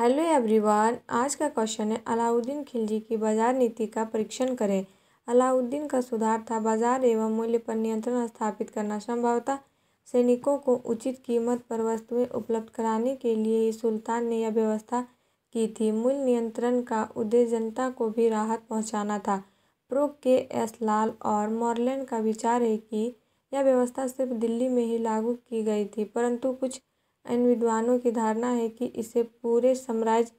hello everyone आज का question है अलाउद्दीन खिलजी की बाजार नीति का परीक्षण करें अलाउद्दीन का सुधार था बाजार एवं मूल्य पर नियंत्रण स्थापित करना संभव था सैनिकों को उचित कीमत पर वस्तुएं उपलब्ध कराने के लिए ही सुल्तान ने यह व्यवस्था की थी मूल्य नियंत्रण का उद्देश्य जनता को भी राहत पहुँचाना था प्रो के एस लाल और मॉरलैंड का विचार है कि यह व्यवस्था सिर्फ दिल्ली में ही लागू की गई थी परंतु कुछ अन्य विद्वानों की धारणा है कि इसे पूरे साम्राज्य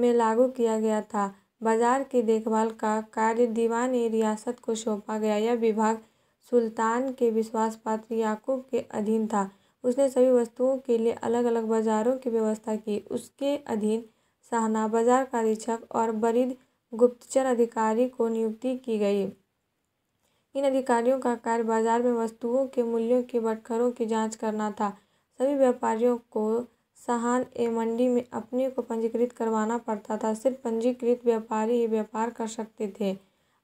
में लागू किया गया था बाजार की देखभाल का कार्य दीवान ए रियासत को सौंपा गया यह विभाग सुल्तान के विश्वास पात्र याकूब के अधीन था उसने सभी वस्तुओं के लिए अलग अलग बाजारों की व्यवस्था की उसके अधीन सहना बाजार का अधीक्षक और बरिद गुप्तचर अधिकारी को नियुक्ति की गई इन अधिकारियों का कार्य बाजार में वस्तुओं के मूल्यों के बटखरों की जांच करना था सभी व्यापारियों को सहान ए मंडी में अपने को पंजीकृत करवाना पड़ता था सिर्फ पंजीकृत व्यापारी ही व्यापार कर सकते थे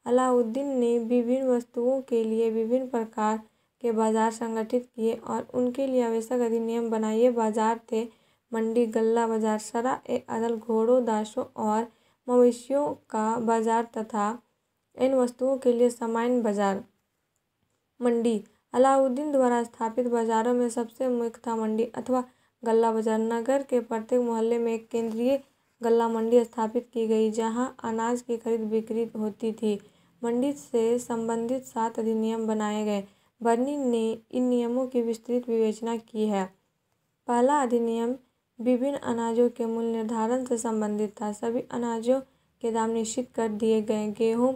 अलाउद्दीन ने विभिन्न वस्तुओं के लिए विभिन्न प्रकार के बाजार संगठित किए और उनके लिए आवश्यक अधिनियम बनाए बाजार थे मंडी गल्ला बाजार सरा ए अदल घोड़ों दासों और मवेशियों का बाजार तथा इन वस्तुओं के लिए सामान्य बाजार मंडी अलाउद्दीन द्वारा स्थापित बाजारों में सबसे मुख्य था मंडी अथवा गल्ला बाजार नगर के प्रत्येक मोहल्ले में एक केंद्रीय गल्ला मंडी स्थापित की गई जहां अनाज की खरीद बिक्री होती थी मंडी से संबंधित सात अधिनियम बनाए गए बर्नी ने इन नियमों की विस्तृत विवेचना की है पहला अधिनियम विभिन्न अनाजों के मूल्य निर्धारण से संबंधित था सभी अनाजों के दाम निश्चित कर दिए गए गेहूँ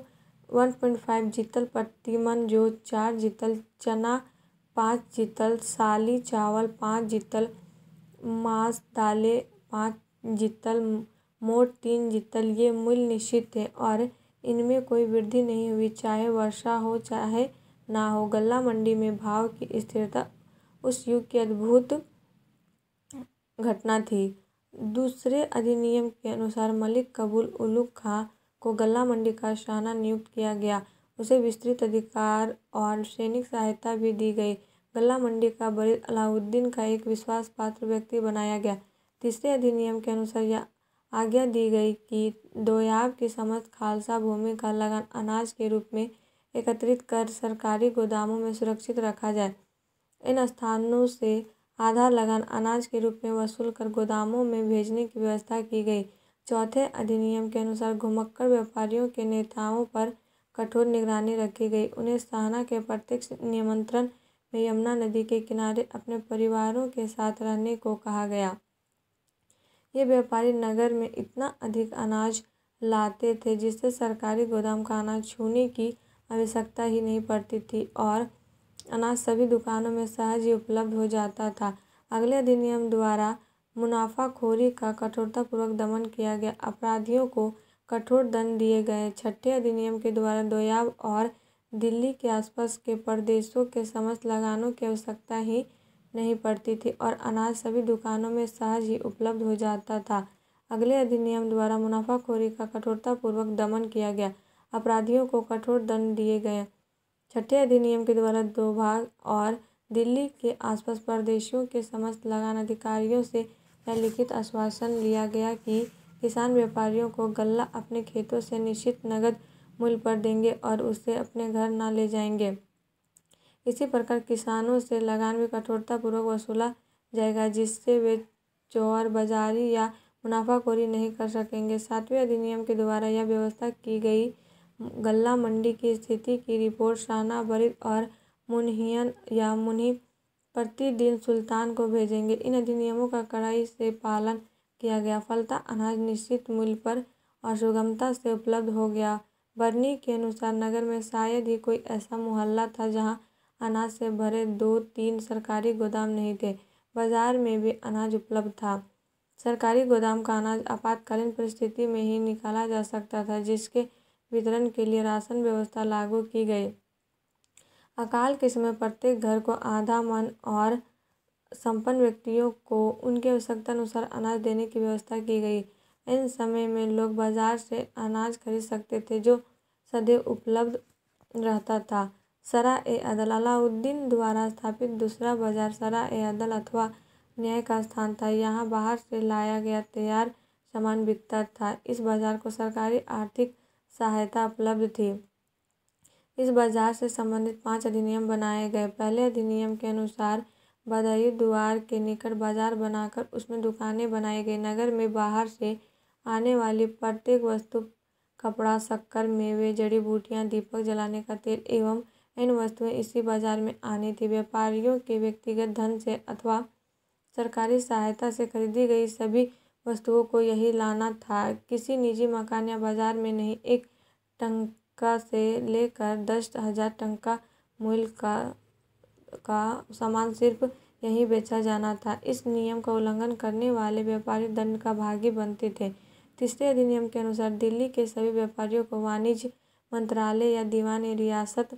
वन पॉइंट फाइव जीतल प्रतिमन जो चार जीतल चना पाँच जीतल साली चावल पाँच जीतल मांस दालें पाँच जीतल मोट तीन जीतल ये मूल्य निश्चित थे और इनमें कोई वृद्धि नहीं हुई चाहे वर्षा हो चाहे ना हो गल्ला मंडी में भाव की स्थिरता उस युग की अद्भुत घटना थी दूसरे अधिनियम के अनुसार मलिक कबूल उलूक खां को गल्ला मंडी का शाना नियुक्त किया गया उसे विस्तृत अधिकार और सैनिक सहायता भी दी गई गल्ला मंडी का बरीद अलाउद्दीन का एक विश्वास पात्र व्यक्ति बनाया गया तीसरे अधिनियम के अनुसार यह आज्ञा दी गई कि दोयाब की समस्त खालसा भूमि का लगान अनाज के रूप में एकत्रित कर सरकारी गोदामों में सुरक्षित रखा जाए इन स्थानों से आधा लगान अनाज के रूप में वसूल कर गोदामों में भेजने की व्यवस्था की गई चौथे अधिनियम के अनुसार घुमक्कड़ व्यापारियों के नेताओं पर कठोर निगरानी रखी गई उन्हें सहना के प्रत्यक्ष निमंत्रण में यमुना नदी के किनारे अपने परिवारों के साथ रहने को कहा गया ये व्यापारी नगर में इतना अधिक अनाज लाते थे जिससे सरकारी गोदाम का अनाज छूने की आवश्यकता ही नहीं पड़ती थी और अनाज सभी दुकानों में सहज ही उपलब्ध हो जाता था अगले अधिनियम द्वारा मुनाफाखोरी का कठोरतापूर्वक दमन किया गया अपराधियों को कठोर दंड दिए गए छठे अधिनियम के द्वारा दोयाब और दिल्ली के आसपास के प्रदेशों के समस्त लगानों की आवश्यकता ही नहीं पड़ती थी और अनाज सभी दुकानों में सहज ही उपलब्ध हो जाता था अगले अधिनियम द्वारा मुनाफाखोरी का कठोरतापूर्वक दमन किया गया अपराधियों को कठोर दंड दिए गए छठे अधिनियम के द्वारा दो भाग और दिल्ली के आसपास प्रदेशों के समस्त लगान अधिकारियों से लिखित आश्वासन लिया गया कि किसान व्यापारियों को गल्ला अपने खेतों से निश्चित नगद मूल्य पर देंगे और उसे अपने घर न ले जाएंगे इसी प्रकार किसानों से लगान भी कठोरतापूर्वक वसूला जाएगा जिससे वे चोर बाजारी या मुनाफाखोरी नहीं कर सकेंगे सातवें अधिनियम के द्वारा यह व्यवस्था की गई गल्ला मंडी की स्थिति की रिपोर्ट शाना भरित और मुनहियन या मुनि प्रतिदिन सुल्तान को भेजेंगे इन अधिनियमों का कड़ाई से पालन किया गया फलता अनाज निश्चित मूल्य पर और सुगमता से उपलब्ध हो गया बर्नी के अनुसार नगर में शायद ही कोई ऐसा मोहल्ला था जहां अनाज से भरे दो तीन सरकारी गोदाम नहीं थे बाजार में भी अनाज उपलब्ध था सरकारी गोदाम का अनाज आपातकालीन परिस्थिति में ही निकाला जा सकता था जिसके वितरण के लिए राशन व्यवस्था लागू की गई अकाल के समय प्रत्येक घर को आधा मन और संपन्न व्यक्तियों को उनके आवश्यकता अनुसार अनाज देने की व्यवस्था की गई इन समय में लोग बाजार से अनाज खरीद सकते थे जो सदैव उपलब्ध रहता था सरा ए अदल अलाउद्दीन द्वारा स्थापित दूसरा बाजार सरा ए अदल अथवा न्याय का स्थान था यहाँ बाहर से लाया गया तैयार सामान बिकता था इस बाजार को सरकारी आर्थिक सहायता उपलब्ध थी इस बाजार से संबंधित पांच अधिनियम बनाए गए पहले अधिनियम के अनुसार बदायूं द्वार के निकट बाजार बनाकर उसमें दुकानें बनाई गई नगर में बाहर से आने वाली प्रत्येक वस्तु कपड़ा शक्कर मेवे जड़ी बूटियां दीपक जलाने का तेल एवं इन वस्तुएं इसी बाजार में आनी थी व्यापारियों के व्यक्तिगत धन से अथवा सरकारी सहायता से खरीदी गई सभी वस्तुओं को यही लाना था किसी निजी मकान या बाजार में नहीं एक टंग टंका से लेकर दस हजार टंका मूल्य का सामान सिर्फ यहीं बेचा जाना था इस नियम का उल्लंघन करने वाले व्यापारी दंड का भागी बनते थे तीसरे अधिनियम के अनुसार दिल्ली के सभी व्यापारियों को वाणिज्य मंत्रालय या दीवान रियासत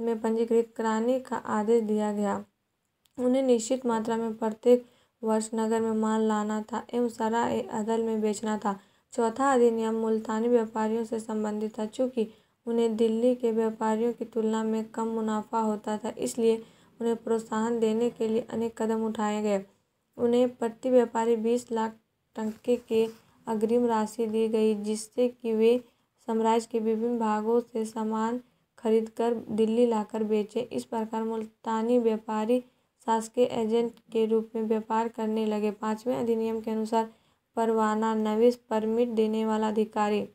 में पंजीकृत कराने का आदेश दिया गया उन्हें निश्चित मात्रा में प्रत्येक वर्ष नगर में माल लाना था एवं सरा अदल में बेचना था चौथा अधिनियम मुल्तानी व्यापारियों से संबंधित था चूँकि उन्हें दिल्ली के व्यापारियों की तुलना में कम मुनाफा होता था इसलिए उन्हें प्रोत्साहन देने के लिए अनेक कदम उठाए गए उन्हें प्रति व्यापारी बीस लाख टंके के अग्रिम राशि दी गई जिससे कि वे साम्राज्य के विभिन्न भागों से सामान खरीदकर दिल्ली लाकर बेचें इस प्रकार मुल्तानी व्यापारी शासकीय एजेंट के रूप में व्यापार करने लगे पाँचवें अधिनियम के अनुसार परवाना नवीस परमिट देने वाला अधिकारी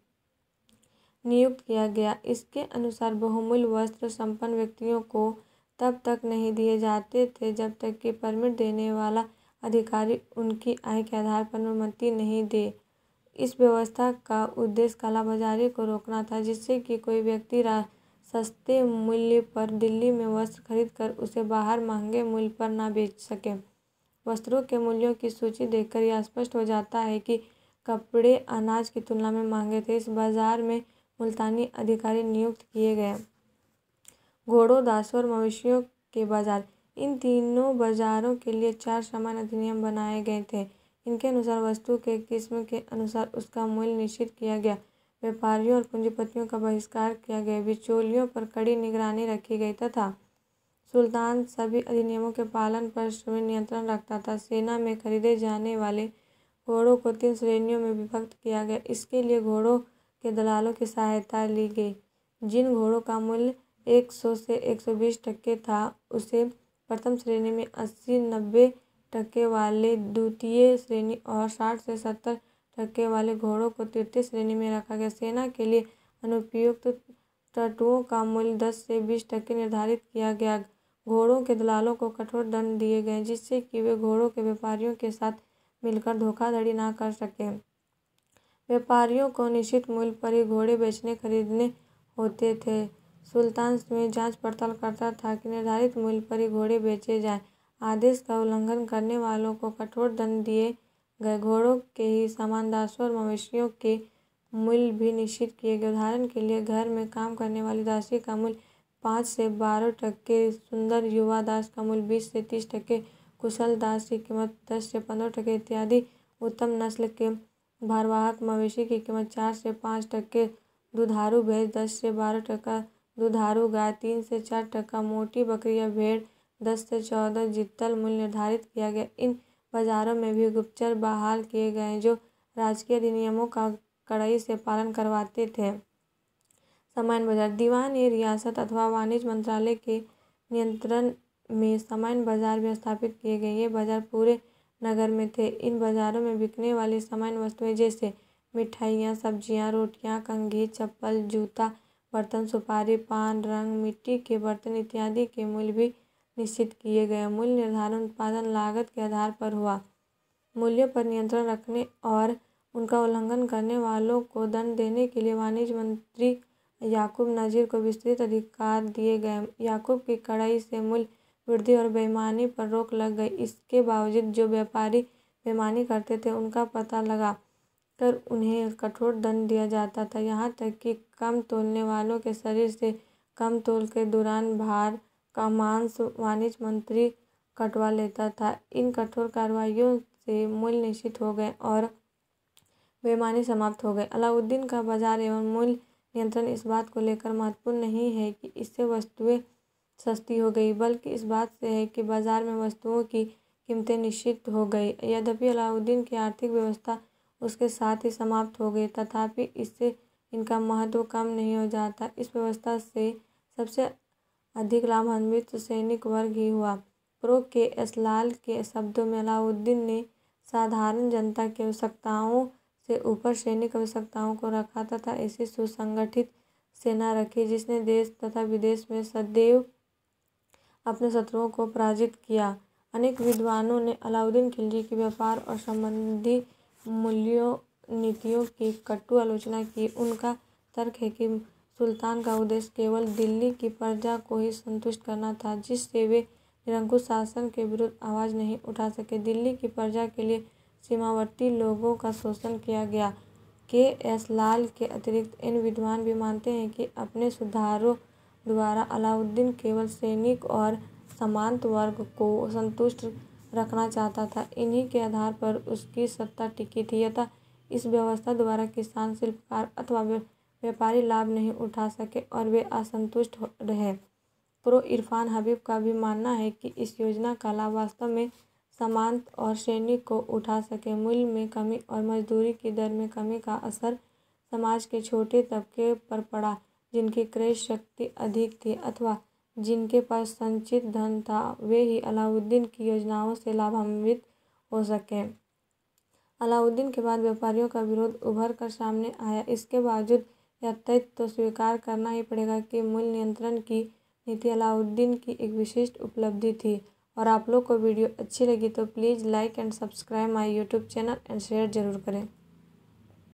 नियुक्त किया गया इसके अनुसार बहुमूल्य वस्त्र संपन्न व्यक्तियों को तब तक नहीं दिए जाते थे जब तक कि परमिट देने वाला अधिकारी उनकी आय के आधार पर अनुमति नहीं दे इस व्यवस्था का उद्देश्य कालाबाजारी को रोकना था जिससे कि कोई व्यक्ति सस्ते मूल्य पर दिल्ली में वस्त्र खरीद कर उसे बाहर महंगे मूल्य पर ना बेच सके वस्त्रों के मूल्यों की सूची देखकर यह स्पष्ट हो जाता है कि कपड़े अनाज की तुलना में महंगे थे इस बाज़ार में मुल्तानी अधिकारी नियुक्त किए गए घोड़ों दासों और मवेशियों के बाजार इन तीनों बाजारों के लिए चार समान अधिनियम बनाए गए थे इनके अनुसार वस्तु के किस्म के अनुसार उसका मूल्य निश्चित किया गया व्यापारियों और पूंजीपतियों का बहिष्कार किया गया बिचौलियों पर कड़ी निगरानी रखी गई तथा सुल्तान सभी अधिनियमों के पालन पर स्वयं नियंत्रण रखता था सेना में खरीदे जाने वाले घोड़ों को तीन श्रेणियों में विभक्त किया गया इसके लिए घोड़ों के दलालों की सहायता ली गई जिन घोड़ों का मूल्य एक सौ से एक सौ बीस टके था उसे प्रथम श्रेणी में अस्सी नब्बे टके वाले द्वितीय श्रेणी और साठ से सत्तर टके वाले घोड़ों को तृतीय श्रेणी में रखा गया सेना के लिए अनुपयुक्त टटुओं का मूल्य दस से बीस टके निर्धारित किया गया घोड़ों के दलालों को कठोर दंड दिए गए जिससे कि वे घोड़ों के व्यापारियों के साथ मिलकर धोखाधड़ी ना कर सकें व्यापारियों को निश्चित मूल्य पर ही घोड़े बेचने खरीदने होते थे सुल्तान में जांच पड़ताल करता था कि निर्धारित मूल्य पर ही घोड़े बेचे जाएं आदेश का उल्लंघन करने वालों को कठोर दंड दिए गए घोड़ों के ही सामान दासों और मवेशियों के मूल्य भी निश्चित किए गए उदाहरण के लिए घर में काम करने वाली दासी का मूल्य पाँच से बारह टके सुंदर युवा दास का मूल्य बीस से तीस टक्के कुशल दास की कीमत दस से पंद्रह टके इत्यादि उत्तम नस्ल के भारवाहक मवेशी की कीमत चार से पाँच टके दुधारू भैंस दस से बारह टका, दुधारू गाय तीन से चार टका, मोटी बकरी या भेड़ दस से चौदह जितल मूल्य निर्धारित किया गया इन बाजारों में भी गुप्तचर बहाल किए गए जो राजकीय अधिनियमों का कड़ाई से पालन करवाते थे सामान्य बाजार दीवान ये रियासत अथवा वाणिज्य मंत्रालय के नियंत्रण में सामान्य बाजार भी स्थापित किए गए ये बाजार पूरे नगर में थे इन बाज़ारों में बिकने वाली सामान्य वस्तुएं जैसे मिठाइयाँ सब्जियाँ रोटियाँ कंघी चप्पल जूता बर्तन सुपारी पान रंग मिट्टी के बर्तन इत्यादि के मूल्य भी निश्चित किए गए मूल्य निर्धारण उत्पादन लागत के आधार पर हुआ मूल्यों पर नियंत्रण रखने और उनका उल्लंघन करने वालों को दंड देने के लिए वाणिज्य मंत्री याकूब नजीर को विस्तृत अधिकार दिए गए याकूब की कड़ाई से मूल्य वृद्धि और बेईमानी पर रोक लग गई इसके बावजूद जो व्यापारी बेईमानी करते थे उनका पता लगा कर उन्हें कठोर दंड दिया जाता था यहाँ तक कि कम तोलने वालों के शरीर से कम तोल के दौरान भार का मांस वाणिज्य मंत्री कटवा लेता था इन कठोर कार्रवाइयों से मूल्य निश्चित हो गए और बेईमानी समाप्त हो गए अलाउद्दीन का बाजार एवं मूल्य नियंत्रण इस बात को लेकर महत्वपूर्ण नहीं है कि इससे वस्तुएं सस्ती हो गई बल्कि इस बात से है कि बाज़ार में वस्तुओं की कीमतें निश्चित हो गई यद्यपि अलाउद्दीन की आर्थिक व्यवस्था उसके साथ ही समाप्त हो गई तथापि इससे इनका महत्व कम नहीं हो जाता इस व्यवस्था से सबसे अधिक लाभान्वित सैनिक वर्ग ही हुआ प्रो के लाल के शब्दों में अलाउद्दीन ने साधारण जनता की आवश्यकताओं से ऊपर सैनिक आवश्यकताओं को रखा तथा ऐसी सुसंगठित सेना रखी जिसने देश तथा विदेश में सदैव अपने शत्रुओं को पराजित किया अनेक विद्वानों ने अलाउद्दीन खिलजी के व्यापार और संबंधी मूल्यों नीतियों की कट्टु आलोचना की उनका तर्क है कि सुल्तान का उद्देश्य केवल दिल्ली की प्रजा को ही संतुष्ट करना था जिससे वे निरंकुश शासन के विरुद्ध आवाज़ नहीं उठा सके दिल्ली की प्रजा के लिए सीमावर्ती लोगों का शोषण किया गया के एस लाल के अतिरिक्त इन विद्वान भी मानते हैं कि अपने सुधारों द्वारा अलाउद्दीन केवल सैनिक और सामंत वर्ग को संतुष्ट रखना चाहता था इन्हीं के आधार पर उसकी सत्ता टिकी थी अतः इस व्यवस्था द्वारा किसान शिल्पकार अथवा व्यापारी लाभ नहीं उठा सके और वे असंतुष्ट रहे प्रो इरफान हबीब का भी मानना है कि इस योजना का लाभ वास्तव में समांत और सैनिक को उठा सके मूल्य में कमी और मजदूरी की दर में कमी का असर समाज के छोटे तबके पर पड़ा जिनकी क्रय शक्ति अधिक थी अथवा जिनके पास संचित धन था वे ही अलाउद्दीन की योजनाओं से लाभान्वित हो सके अलाउद्दीन के बाद व्यापारियों का विरोध उभर कर सामने आया इसके बावजूद यह तथ्य तो स्वीकार करना ही पड़ेगा कि मूल्य नियंत्रण की नीति अलाउद्दीन की एक विशिष्ट उपलब्धि थी और आप लोग को वीडियो अच्छी लगी तो please like and subscribe my YouTube channel and share जरूर करें